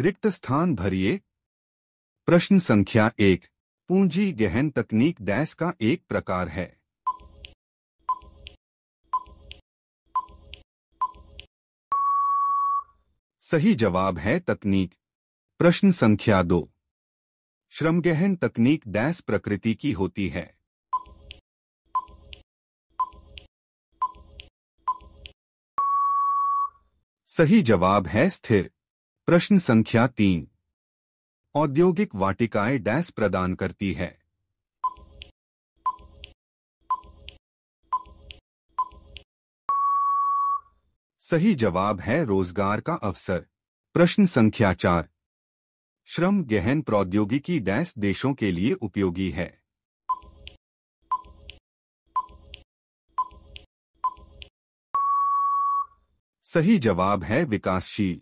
रिक्त स्थान भरिए प्रश्न संख्या एक पूंजी गहन तकनीक डैस का एक प्रकार है सही जवाब है तकनीक प्रश्न संख्या दो श्रम गहन तकनीक डैस प्रकृति की होती है सही जवाब है स्थिर प्रश्न संख्या तीन औद्योगिक वाटिकाएं डैश प्रदान करती है सही जवाब है रोजगार का अवसर प्रश्न संख्या चार श्रम गहन प्रौद्योगिकी डैश देशों के लिए उपयोगी है सही जवाब है विकासशील